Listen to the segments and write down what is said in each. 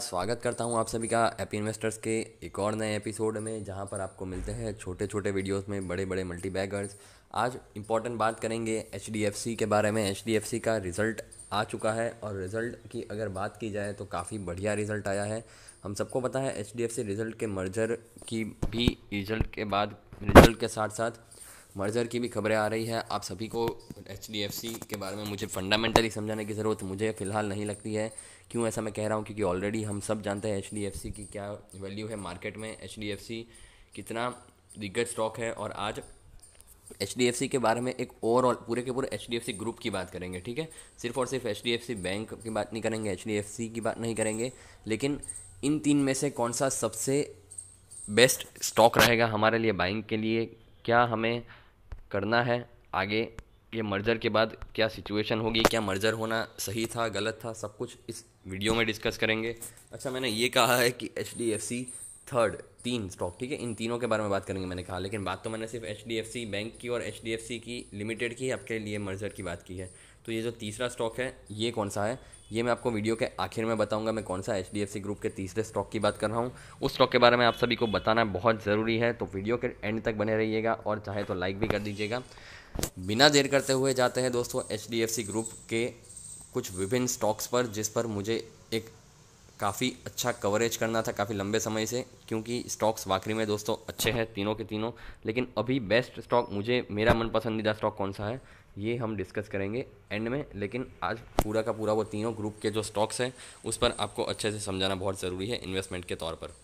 स्वागत करता हूं आप सभी का एपी इन्वेस्टर्स के एक और नए एपिसोड में जहां पर आपको मिलते हैं छोटे छोटे वीडियोस में बड़े बड़े मल्टी बैगर्स आज इम्पॉर्टेंट बात करेंगे एच के बारे में एच का रिज़ल्ट आ चुका है और रिज़ल्ट की अगर बात की जाए तो काफ़ी बढ़िया रिज़ल्ट आया है हम सबको पता है एच रिज़ल्ट के मर्जर की भी रिज़ल्ट के बाद रिज़ल्ट के साथ साथ मर्जर की भी खबरें आ रही है आप सभी को एच के बारे में मुझे फंडामेंटली समझाने की ज़रूरत मुझे फ़िलहाल नहीं लगती है क्यों ऐसा मैं कह रहा हूँ क्योंकि ऑलरेडी हम सब जानते हैं एच की क्या वैल्यू है मार्केट में एच कितना दिग्गज स्टॉक है और आज एच के बारे में एक ओवरऑल पूरे के पूरे एच ग्रुप की बात करेंगे ठीक है सिर्फ और सिर्फ एच बैंक की बात नहीं करेंगे एच की बात नहीं करेंगे लेकिन इन तीन में से कौन सा सबसे बेस्ट स्टॉक रहेगा हमारे लिए बाइंग के लिए क्या हमें करना है आगे ये मर्जर के बाद क्या सिचुएशन होगी क्या मर्जर होना सही था गलत था सब कुछ इस वीडियो में डिस्कस करेंगे अच्छा मैंने ये कहा है कि H D F C third तीन स्टॉक ठीक है इन तीनों के बारे में बात करेंगे मैंने कहा लेकिन बात तो मैंने सिर्फ H D F C bank की और एच डी एफ सी की लिमिटेड की आपके लिए मर्जर की बात की है तो ये जो तीसरा स्टॉक है ये कौन सा है ये मैं आपको वीडियो के आखिर में बताऊंगा मैं कौन सा एच ग्रुप के तीसरे स्टॉक की बात कर रहा हूँ उस स्टॉक के बारे में आप सभी को बताना बहुत ज़रूरी है तो वीडियो के एंड तक बने रहिएगा और चाहे तो लाइक भी कर दीजिएगा बिना देर करते हुए जाते हैं दोस्तों एच ग्रुप के कुछ विभिन्न स्टॉक्स पर जिस पर मुझे एक काफ़ी अच्छा कवरेज करना था काफ़ी लंबे समय से क्योंकि स्टॉक्स वाकई में दोस्तों अच्छे हैं तीनों के तीनों लेकिन अभी बेस्ट स्टॉक मुझे मेरा मन पसंदीदा स्टॉक कौन सा है ये हम डिस्कस करेंगे एंड में लेकिन आज पूरा का पूरा वो तीनों ग्रुप के जो स्टॉक्स हैं उस पर आपको अच्छे से समझाना बहुत ज़रूरी है इन्वेस्टमेंट के तौर पर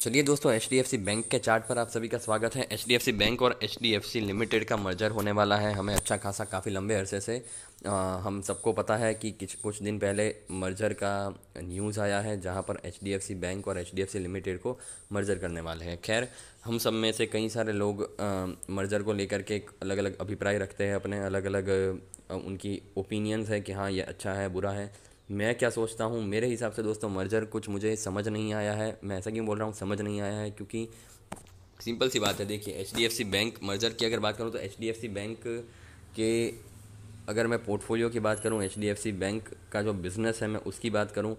चलिए दोस्तों H D F C bank के चार्ट पर आप सभी का स्वागत है H D F C bank और H D F C limited का मर्जर होने वाला है हमें अच्छा खासा काफ़ी लंबे अरसे से आ, हम सबको पता है कि कुछ कुछ दिन पहले मर्जर का न्यूज़ आया है जहां पर H D F C bank और H D F C limited को मर्जर करने वाले हैं खैर हम सब में से कई सारे लोग आ, मर्जर को लेकर के अलग अलग अभिप्राय रखते हैं अपने अलग अलग उनकी ओपिनियंस है कि हाँ ये अच्छा है बुरा है मैं क्या सोचता हूँ मेरे हिसाब से दोस्तों मर्जर कुछ मुझे समझ नहीं आया है मैं ऐसा क्यों बोल रहा हूँ समझ नहीं आया है क्योंकि सिंपल सी बात है देखिए एच बैंक मर्जर की अगर बात करूँ तो एच बैंक के अगर मैं पोर्टफोलियो की बात करूँ एच बैंक का जो बिज़नेस है मैं उसकी बात करूँ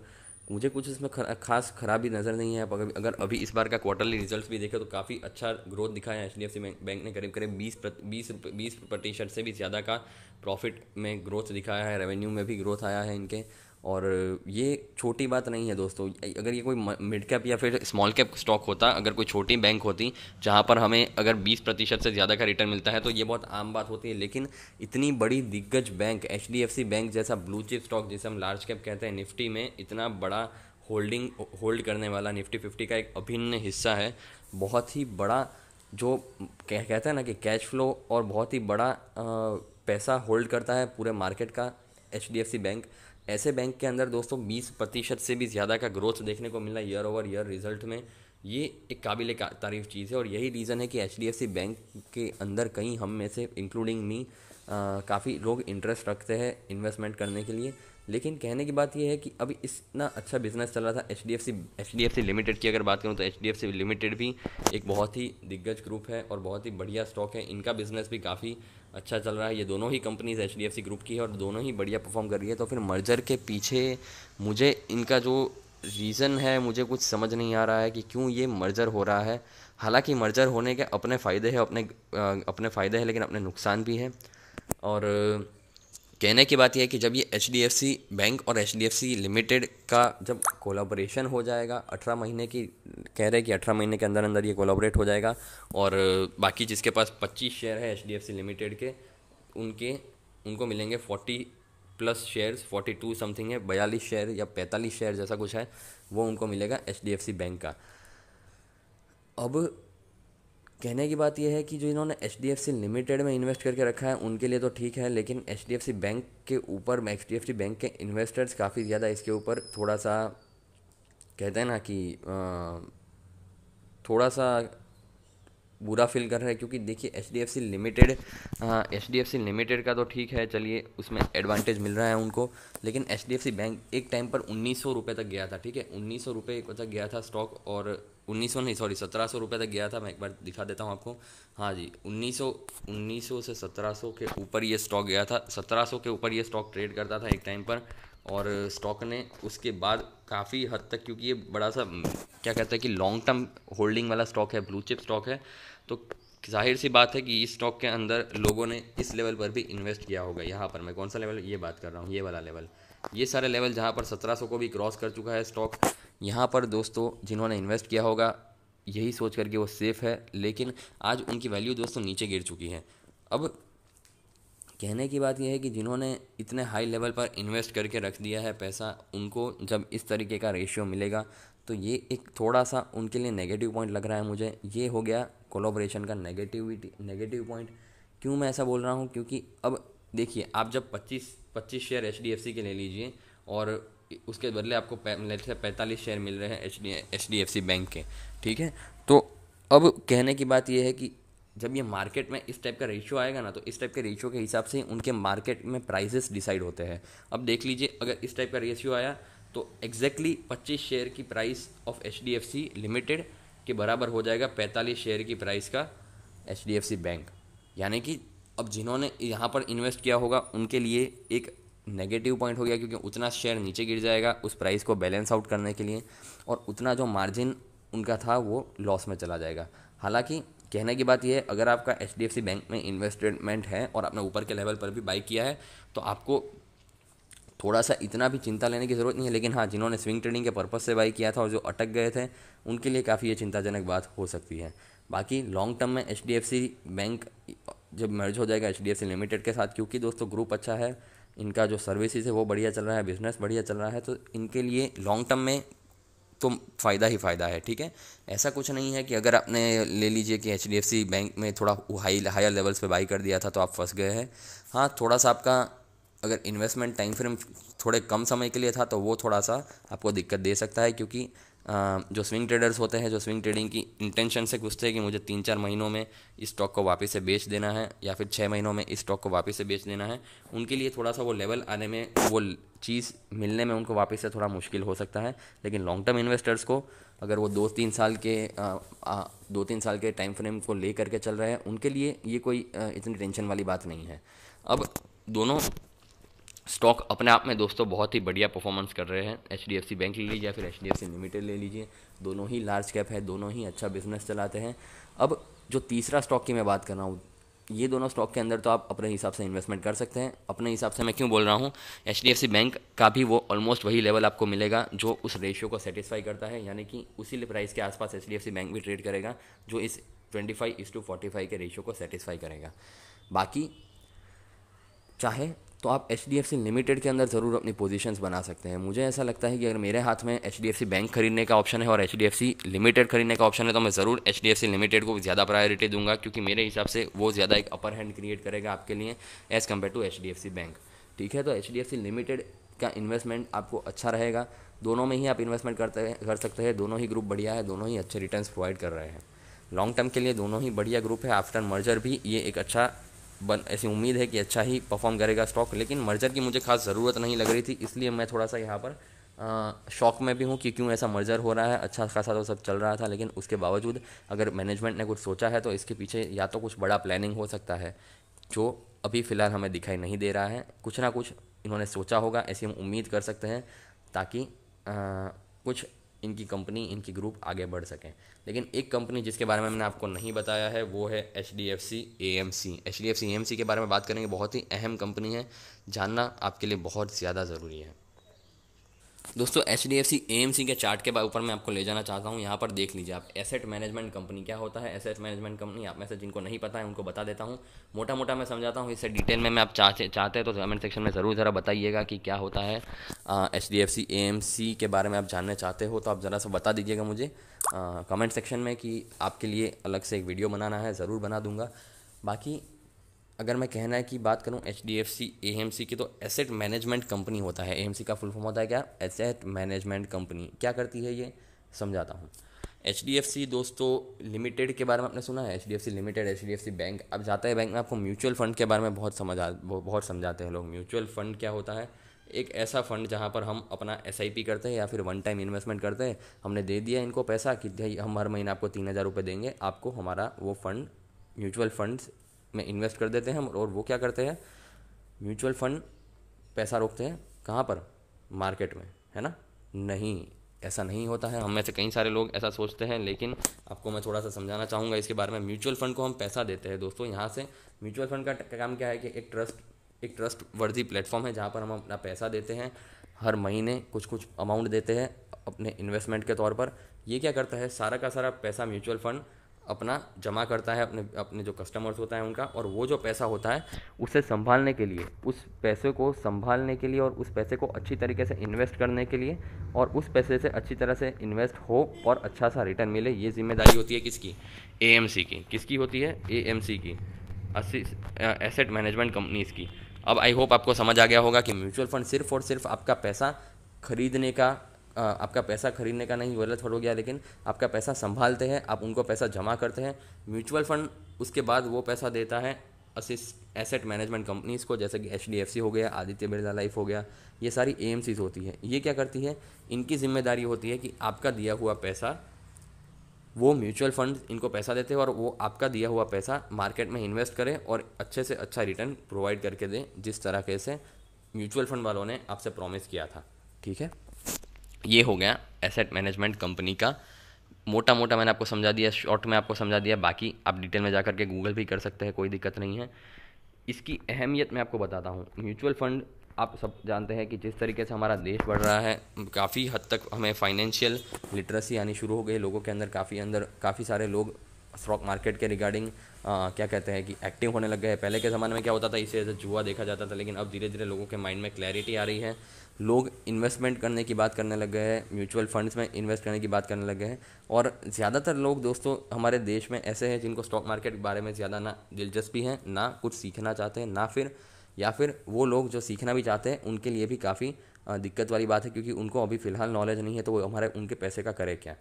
मुझे कुछ इसमें खास खराबी नज़र नहीं है अगर अगर अभी इस बार का क्वार्टरली रिजल्ट भी देखें तो काफ़ी अच्छा ग्रोथ दिखाया है H D F C bank ने करीब करीब बीस बीस बीस प्रतिशत से भी ज़्यादा का प्रॉफिट में ग्रोथ दिखाया है रेवेन्यू में भी ग्रोथ आया है इनके और ये छोटी बात नहीं है दोस्तों अगर ये कोई मिड कैप या फिर स्मॉल कैप स्टॉक होता अगर कोई छोटी बैंक होती जहाँ पर हमें अगर 20 प्रतिशत से ज़्यादा का रिटर्न मिलता है तो ये बहुत आम बात होती है लेकिन इतनी बड़ी दिग्गज बैंक एच बैंक जैसा ब्लू चिप स्टॉक जिसे हम लार्ज कैप कहते हैं निफ्टी में इतना बड़ा होल्डिंग होल्ड करने वाला निफ्टी फिफ्टी का एक अभिन्न हिस्सा है बहुत ही बड़ा जो कह कहते हैं ना कि कैश फ्लो और बहुत ही बड़ा पैसा होल्ड करता है पूरे मार्केट का एच बैंक ऐसे बैंक के अंदर दोस्तों बीस प्रतिशत से भी ज़्यादा का ग्रोथ देखने को मिला ईयर ओवर ईयर रिजल्ट में ये एक काबिल तारीफ चीज़ है और यही रीज़न है कि एच बैंक के अंदर कहीं हम में से इंक्लूडिंग मी काफ़ी लोग इंटरेस्ट रखते हैं इन्वेस्टमेंट करने के लिए लेकिन कहने की बात यह है कि अभी इतना अच्छा बिजनेस चल रहा था H D F C H D F C limited की अगर बात करूँ तो H D F C limited भी एक बहुत ही दिग्गज ग्रुप है और बहुत ही बढ़िया स्टॉक है इनका बिजनेस भी काफ़ी अच्छा चल रहा है ये दोनों ही companies H D F C group की है और दोनों ही बढ़िया परफॉर्म कर रही है तो फिर मर्जर के पीछे मुझे इनका जो रीज़न है मुझे कुछ समझ नहीं आ रहा है कि क्यों ये मर्जर हो रहा है हालांकि मर्जर होने के अपने फ़ायदे हैं अपने अपने फ़ायदे हैं लेकिन अपने नुकसान भी हैं और कहने की बात यह है कि जब ये एच बैंक और एच लिमिटेड का जब कोलाबोरेशन हो जाएगा अठारह महीने की कह रहे हैं कि अठारह महीने के अंदर अंदर ये कोलाबोरेट हो जाएगा और बाकी जिसके पास पच्चीस शेयर है एच लिमिटेड के उनके उनको मिलेंगे forty plus shares forty two something है बयालीस शेयर या पैंतालीस शेयर जैसा कुछ है वो उनको मिलेगा एच बैंक का अब कहने की बात यह है कि जो इन्होंने H D F C limited में इन्वेस्ट करके रखा है उनके लिए तो ठीक है लेकिन H D F C bank के ऊपर H D F C bank के इन्वेस्टर्स काफ़ी ज़्यादा इसके ऊपर थोड़ा सा कहते हैं ना कि थोड़ा सा बुरा फील कर रहा है क्योंकि देखिए H D F C limited H D F C limited का तो ठीक है चलिए उसमें एडवांटेज मिल रहा है उनको लेकिन H D F C bank एक टाइम पर उन्नीस सौ रुपये तक गया था ठीक है उन्नीस सौ रुपये तक गया था स्टॉक और उन्नीस सौ नहीं सॉरी सत्रह सौ रुपये तक गया था मैं एक बार दिखा देता हूँ आपको हाँ जी उन्नीस सौ उन्नीस सौ से सत्रह सौ के ऊपर ये स्टॉक गया था सत्रह सौ के ऊपर ये स्टॉक ट्रेड करता था एक टाइम पर और स्टॉक ने उसके बाद काफ़ी हद तक क्योंकि ये बड़ा सा क्या कहते हैं कि लॉन्ग टर्म होल्डिंग वाला स्टॉक है ब्लू चिप स्टॉक है तो जाहिर सी बात है कि इस स्टॉक के अंदर लोगों ने इस लेवल पर भी इन्वेस्ट किया होगा यहाँ पर मैं कौन सा लेवल ये बात कर रहा हूँ ये वाला लेवल ये सारे लेवल जहाँ पर सौ को भी क्रॉस कर चुका है स्टॉक यहाँ पर दोस्तों जिन्होंने इन्वेस्ट किया होगा यही सोच करके वो सेफ़ है लेकिन आज उनकी वैल्यू दोस्तों नीचे गिर चुकी है अब कहने की बात यह है कि जिन्होंने इतने हाई लेवल पर इन्वेस्ट करके रख दिया है पैसा उनको जब इस तरीके का रेशियो मिलेगा तो ये एक थोड़ा सा उनके लिए नेगेटिव पॉइंट लग रहा है मुझे ये हो गया कोलोब्रेशन का नेगेटिविटी नेगेटिव पॉइंट क्यों मैं ऐसा बोल रहा हूँ क्योंकि अब देखिए आप जब पच्चीस पच्चीस शेयर एच के ले लीजिए और उसके बदले आपको पैंतालीस शेयर मिल रहे हैं H D H D F C bank के ठीक है तो अब कहने की बात यह है कि जब ये मार्केट में इस टाइप का रेशियो आएगा ना तो इस टाइप के रेशियो के हिसाब से ही उनके मार्केट में प्राइसेस डिसाइड होते हैं अब देख लीजिए अगर इस टाइप का रेशियो आया तो एग्जैक्टली exactly 25 शेयर की price of H D F C limited के बराबर हो जाएगा 45 शेयर की प्राइस का H D F C bank यानी कि अब जिन्होंने यहाँ पर इन्वेस्ट किया होगा उनके लिए एक नेगेटिव पॉइंट हो गया क्योंकि उतना शेयर नीचे गिर जाएगा उस प्राइस को बैलेंस आउट करने के लिए और उतना जो मार्जिन उनका था वो लॉस में चला जाएगा हालांकि कहने की बात यह है अगर आपका एच बैंक में इन्वेस्टमेंट है और आपने ऊपर के लेवल पर भी बाई किया है तो आपको थोड़ा सा इतना भी चिंता लेने की ज़रूरत नहीं है लेकिन हाँ जिन्होंने स्विंग ट्रेडिंग के पर्पज़ से बाई किया था और जो अटक गए थे उनके लिए काफ़ी ये चिंताजनक बात हो सकती है बाकी लॉन्ग टर्म में एच बैंक जब मर्ज हो जाएगा एच लिमिटेड के साथ क्योंकि दोस्तों ग्रुप अच्छा है इनका जो सर्विसेज है वो बढ़िया चल रहा है बिज़नेस बढ़िया चल रहा है तो इनके लिए लॉन्ग टर्म में तो फ़ायदा ही फ़ायदा है ठीक है ऐसा कुछ नहीं है कि अगर आपने ले लीजिए कि एच बैंक में थोड़ा हाई हायर लेवल्स पे बाई कर दिया था तो आप फंस गए हैं हाँ थोड़ा सा आपका अगर इन्वेस्टमेंट टाइम फ्रेम थोड़े कम समय के लिए था तो वो थोड़ा सा आपको दिक्कत दे सकता है क्योंकि जो स्विंग ट्रेडर्स होते हैं जो स्विंग ट्रेडिंग की इंटेंशन से घुसते हैं कि मुझे तीन चार महीनों में इस स्टॉक को वापस से बेच देना है या फिर छः महीनों में इस स्टॉक को वापस से बेच देना है उनके लिए थोड़ा सा वो लेवल आने में वो चीज़ मिलने में उनको वापस से थोड़ा मुश्किल हो सकता है लेकिन लॉन्ग टर्म इन्वेस्टर्स को अगर वो दो तीन साल के आ, आ, दो तीन साल के टाइम फ्रेम को ले करके चल रहे हैं उनके लिए ये कोई इतनी टेंशन वाली बात नहीं है अब दोनों स्टॉक अपने आप में दोस्तों बहुत ही बढ़िया परफॉर्मेंस कर रहे हैं H D F C bank ले लीजिए या फिर H D F C limited ले लीजिए दोनों ही लार्ज कैप है दोनों ही अच्छा बिजनेस चलाते हैं अब जो तीसरा स्टॉक की मैं बात कर रहा हूँ ये दोनों स्टॉक के अंदर तो आप अपने हिसाब से इन्वेस्टमेंट कर सकते हैं अपने हिसाब से मैं क्यों बोल रहा हूँ H D F C bank का भी वो ऑलमोस्ट वही लेवल आपको मिलेगा जो उस रेशियो को सेटिस्फाई करता है यानी कि उसी प्राइस के आसपास H D F C bank भी ट्रेड करेगा जो इस twenty five is to forty five के रेशियो को सेटिस्फाई करेगा बाकी चाहे तो आप H D F C limited के अंदर ज़रूर अपनी पोजीशंस बना सकते हैं मुझे ऐसा लगता है कि अगर मेरे हाथ में H D F C bank खरीदने का ऑप्शन है और H D F C limited खरीदने का ऑप्शन है तो मैं ज़रूर H D F C limited को ज़्यादा प्रायोरिटी दूंगा क्योंकि मेरे हिसाब से वो ज़्यादा एक अपर हैंड क्रिएट करेगा आपके लिए as compare to H D F C bank ठीक है तो H D F C limited का इन्वेस्टमेंट आपको अच्छा रहेगा दोनों में ही आप इन्वेस्टमेंट करते कर सकते हैं दोनों ही ग्रुप बढ़िया है दोनों ही अच्छे रिटर्न प्रोवाइड कर रहे हैं लॉन्ग टर्म के लिए दोनों ही बढ़िया ग्रुप है आफ्टर मर्जर भी ये एक अच्छा बन ऐसी उम्मीद है कि अच्छा ही परफॉर्म करेगा स्टॉक लेकिन मर्जर की मुझे खास ज़रूरत नहीं लग रही थी इसलिए मैं थोड़ा सा यहाँ पर शौक में भी हूँ कि क्यों ऐसा मर्जर हो रहा है अच्छा खासा तो सब चल रहा था लेकिन उसके बावजूद अगर मैनेजमेंट ने कुछ सोचा है तो इसके पीछे या तो कुछ बड़ा प्लानिंग हो सकता है जो अभी फ़िलहाल हमें दिखाई नहीं दे रहा है कुछ ना कुछ इन्होंने सोचा होगा ऐसी हम उम्मीद कर सकते हैं ताकि आ, कुछ इनकी कंपनी इनकी ग्रुप आगे बढ़ सकें लेकिन एक कंपनी जिसके बारे में मैंने आपको नहीं बताया है वो है H D F C A M C H D F C A M C के बारे में बात करेंगे बहुत ही अहम कंपनी है जानना आपके लिए बहुत ज़्यादा ज़रूरी है दोस्तों H D F C M C के चार्ट के ऊपर मैं आपको ले जाना चाहता हूँ यहाँ पर देख लीजिए आप एसेट मैनेजमेंट कंपनी क्या होता है एसेट मैनेजमेंट कंपनी आप में से जिनको नहीं पता है उनको बता देता हूँ मोटा मोटा मैं समझाता हूँ इससे डिटेल में मैं आप चाहते चाहते हैं तो कमेंट सेक्शन में ज़रूर ज़रा बताइएगा कि क्या होता है H D F C M C के बारे में आप जानना चाहते हो तो आप ज़रा सा बता दीजिएगा मुझे कमेंट सेक्शन में कि आपके लिए अलग से एक वीडियो बनाना है ज़रूर बना दूँगा बाकी अगर मैं कहना है कि बात करूँ H D F C A M C की तो एसेट मैनेजमेंट कंपनी होता है ए एम सी का फुल फॉर्म होता है क्या एसेट मैनेजमेंट कंपनी क्या करती है ये समझाता हूँ एच डी एफ सी दोस्तों लिमिटेड के बारे में आपने सुना है H D F C limited H D F C bank अब जाता है बैंक में आपको म्यूचुअल फंड के बारे में बहुत समझा बहुत समझाते हैं लोग म्यूचुअल फंड क्या होता है एक ऐसा फंड जहाँ पर हम अपना एस आई पी करते हैं या फिर वन टाइम इन्वेस्टमेंट करते हैं हमने दे दिया इनको पैसा कि हम हर महीने आपको तीन हज़ार रुपये देंगे आपको हमारा वो फंड म्यूचुअल फंड्स में इन्वेस्ट कर देते हैं और वो क्या करते हैं म्यूचुअल फंड पैसा रोकते हैं कहाँ पर मार्केट में है ना नहीं ऐसा नहीं होता है हम में से कई सारे लोग ऐसा सोचते हैं लेकिन आपको मैं थोड़ा सा समझाना चाहूँगा इसके बारे में म्यूचुअल फंड को हम पैसा देते हैं दोस्तों यहाँ से म्यूचुअल फंड का काम क्या है कि एक ट्रस्ट एक ट्रस्ट वर्दी प्लेटफॉर्म है जहाँ पर हम अपना पैसा देते हैं हर महीने कुछ कुछ अमाउंट देते हैं अपने इन्वेस्टमेंट के तौर पर ये क्या करता है सारा का सारा पैसा म्यूचुअल फंड अपना जमा करता है अपने अपने जो कस्टमर्स होता है उनका और वो जो पैसा होता है उसे संभालने के लिए उस पैसे को संभालने के लिए और उस पैसे को अच्छी तरीके से इन्वेस्ट करने के लिए और उस पैसे से अच्छी तरह से इन्वेस्ट हो और अच्छा सा रिटर्न मिले ये जिम्मेदारी होती है किसकी ए की किसकी होती है ए की एसेट मैनेजमेंट कंपनीज़ की अब आई होप आपको समझ आ गया होगा कि म्यूचुअल फंड सिर्फ और सिर्फ आपका पैसा खरीदने का आपका पैसा खरीदने का नहीं गलत हो गया लेकिन आपका पैसा संभालते हैं आप उनको पैसा जमा करते हैं म्यूचुअल फंड उसके बाद वो पैसा देता है असिस्ट एसेट मैनेजमेंट कंपनीज़ को जैसे कि एच डी एफ सी हो गया आदित्य बिरला लाइफ हो गया ये सारी ए होती है ये क्या करती है इनकी जिम्मेदारी होती है कि आपका दिया हुआ पैसा वो म्यूचुअल फंड इनको पैसा देते हैं और वो आपका दिया हुआ पैसा मार्केट में इन्वेस्ट करें और अच्छे से अच्छा रिटर्न प्रोवाइड करके दें जिस तरह के से म्यूचुअल फंड वालों ने आपसे प्रॉमिस किया था ठीक है ये हो गया एसेट मैनेजमेंट कंपनी का मोटा मोटा मैंने आपको समझा दिया शॉर्ट में आपको समझा दिया बाकी आप डिटेल में जा करके गूगल भी कर सकते हैं कोई दिक्कत नहीं है इसकी अहमियत मैं आपको बताता हूँ म्यूचुअल फंड आप सब जानते हैं कि जिस तरीके से हमारा देश बढ़ रहा है काफ़ी हद तक हमें फाइनेंशियल लिटरेसी आनी शुरू हो गई लोगों के अंदर काफ़ी अंदर काफ़ी सारे लोग स्टॉक मार्केट के रिगार्डिंग क्या कहते हैं कि एक्टिव होने लग गए पहले के ज़माने में क्या होता था इसे एज जुआ देखा जाता था लेकिन अब धीरे धीरे लोगों के माइंड में क्लैरिटी आ रही है लोग इन्वेस्टमेंट करने की बात करने लग गए हैं म्यूचुअल फंड्स में इन्वेस्ट करने की बात करने लग गए हैं और ज़्यादातर लोग दोस्तों हमारे देश में ऐसे हैं जिनको स्टॉक मार्केट के बारे में ज़्यादा ना दिलचस्पी है ना कुछ सीखना चाहते हैं ना फिर या फिर वो लोग जो सीखना भी चाहते हैं उनके लिए भी काफ़ी दिक्कत वाली बात है क्योंकि उनको अभी फ़िलहाल नॉलेज नहीं है तो वो हमारे उनके पैसे का करे क्या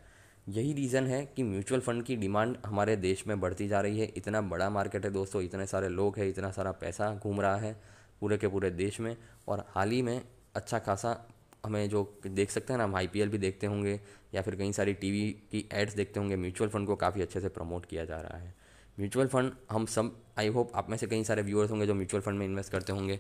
यही रीज़न है कि म्यूचुअल फ़ंड की डिमांड हमारे देश में बढ़ती जा रही है इतना बड़ा मार्केट है दोस्तों इतने सारे लोग हैं इतना सारा पैसा घूम रहा है पूरे के पूरे देश में और हाल ही में अच्छा खासा हमें जो देख सकते हैं ना हम आई भी देखते होंगे या फिर कई सारी वी की एड्स देखते होंगे म्यूचुअल फंड को काफ़ी अच्छे से प्रमोट किया जा रहा है म्यूचुअल फंड हम सब आई होप आप में से कई सारे व्यूअर्स होंगे जो म्यूचुअल फंड में इन्वेस्ट करते होंगे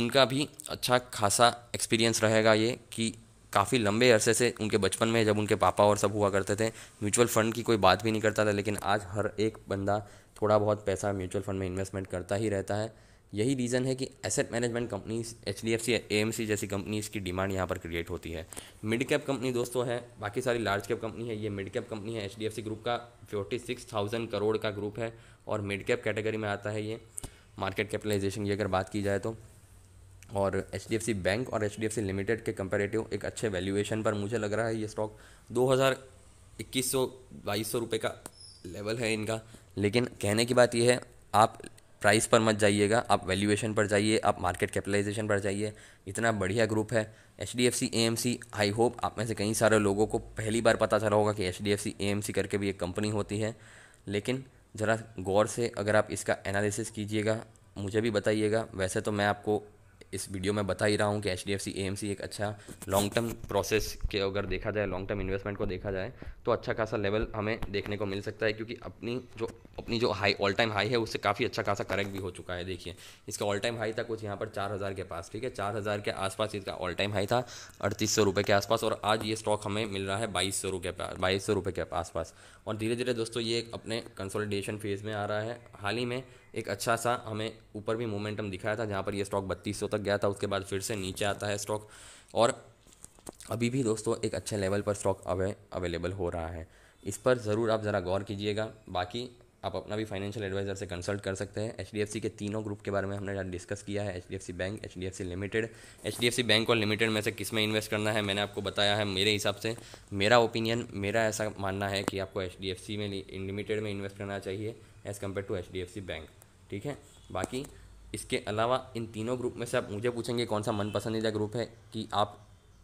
उनका भी अच्छा खासा एक्सपीरियंस रहेगा ये कि काफ़ी लंबे अरसे से उनके बचपन में जब उनके पापा और सब हुआ करते थे म्यूचुअल फंड की कोई बात भी नहीं करता था लेकिन आज हर एक बंदा थोड़ा बहुत पैसा म्यूचुअल फंड में इन्वेस्टमेंट करता ही रहता है यही रीज़न है कि asset management companies H D F C A M C जैसी कंपनीज़ की डिमांड यहाँ पर क्रिएट होती है मिड कैप कंपनी दोस्तों है बाकी सारी लार्ज कैप कंपनी है ये मिड कैप कंपनी है H D F C group का फोर्टी सिक्स थाउजेंड करोड़ का ग्रुप है और मिड कैप कैटेगरी में आता है ये मार्केट कैपिटलाइजेशन की अगर बात की जाए तो और H D F C bank और H D F C limited के कंपेरेटिव एक अच्छे वैल्यूएशन पर मुझे लग रहा है ये स्टॉक दो हज़ार इक्कीस सौ बाईस सौ रुपये का लेवल है इनका लेकिन कहने की बात यह है आप प्राइस पर मत जाइएगा आप वैल्यूएशन पर जाइए आप मार्केट कैपिटलाइजेशन पर जाइए इतना बढ़िया ग्रुप है H D F C A M C I hope आप में से कई सारे लोगों को पहली बार पता चला होगा कि H D F C A M C करके भी एक कंपनी होती है लेकिन ज़रा गौर से अगर आप इसका एनालिसिस कीजिएगा मुझे भी बताइएगा वैसे तो मैं आपको इस वीडियो में बता ही रहा हूँ कि H D F C M C एक अच्छा लॉन्ग टर्म प्रोसेस के अगर देखा जाए लॉन्ग टर्म इन्वेस्टमेंट को देखा जाए तो अच्छा खासा लेवल हमें देखने को मिल सकता है क्योंकि अपनी जो अपनी जो हाई ऑल टाइम हाई है उससे काफ़ी अच्छा खासा करेक्ट भी हो चुका है देखिए इसका ऑल टाइम हाई था कुछ यहाँ पर चार हज़ार के पास ठीक है चार हज़ार के आसपास इसका ऑल टाइम हाई था अड़तीस सौ रुपये के आसपास और आज ये स्टॉक हमें मिल रहा है बाईस सौ रुपये बाईस सौ रुपये के आसपास और धीरे धीरे दोस्तों ये अपने कंसोलिडेशन फेज़ में आ रहा है हाल ही में एक अच्छा सा हमें ऊपर भी मोमेंटम दिखाया था जहाँ पर ये स्टॉक बत्तीस तक गया था उसके बाद फिर से नीचे आता है स्टॉक और अभी भी दोस्तों एक अच्छे लेवल पर स्टॉक अवे अवेलेबल हो रहा है इस पर ज़रूर आप ज़रा गौर कीजिएगा बाकी आप अपना भी फाइनेंशियल एडवाइज़र से कंसल्ट कर सकते हैं एच के तीनों ग्रुप के बारे में हमने डिस्कस किया है H bank H limited H bank और लिमिटेड में से किस में इन्वेस्ट करना है मैंने आपको बताया है मेरे हिसाब से मेरा ओपिनियन मेरा ऐसा मानना है कि आपको एच में लिमिटेड में इन्वेस्ट करना चाहिए as compare to H bank ठीक है बाकी इसके अलावा इन तीनों ग्रुप में से आप मुझे पूछेंगे कौन सा मन पसंदीदा ग्रुप है कि आप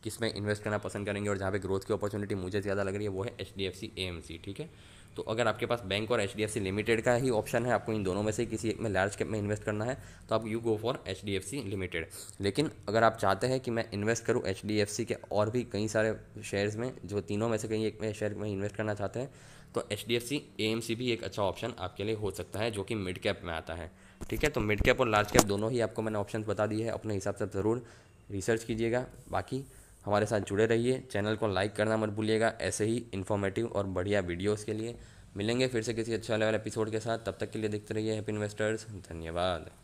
किस में इन्वेस्ट करना पसंद करेंगे और जहाँ पे ग्रोथ की अपॉर्चुनिटी मुझे ज़्यादा लग रही है वो है H D F C A M C ठीक है तो अगर आपके पास बैंक और H D F C limited का ही ऑप्शन है आपको इन दोनों में से किसी एक में लार्ज कैप में इन्वेस्ट करना है तो आप you go for H D F C limited लेकिन अगर आप चाहते हैं कि मैं इन्वेस्ट करूँ एच डी एफ सी के और भी कई सारे शेयर्स में जो तीनों में से कहीं एक में शेयर में इन्वेस्ट करना चाहते हैं तो H D F C A M C भी एक अच्छा ऑप्शन आपके लिए हो सकता है जो कि मिड कैप में आता है ठीक है तो मिड कैप और लार्ज कैप दोनों ही आपको मैंने ऑप्शन बता दिए हैं अपने हिसाब से ज़रूर रिसर्च कीजिएगा बाकी हमारे साथ जुड़े रहिए चैनल को लाइक करना मत भूलिएगा ऐसे ही इन्फॉर्मेटिव और बढ़िया वीडियोज़ के लिए मिलेंगे फिर से किसी अच्छा लेवल एपिसोड के साथ तब तक के लिए देखते रहिए हैप्पी इन्वेस्टर्स धन्यवाद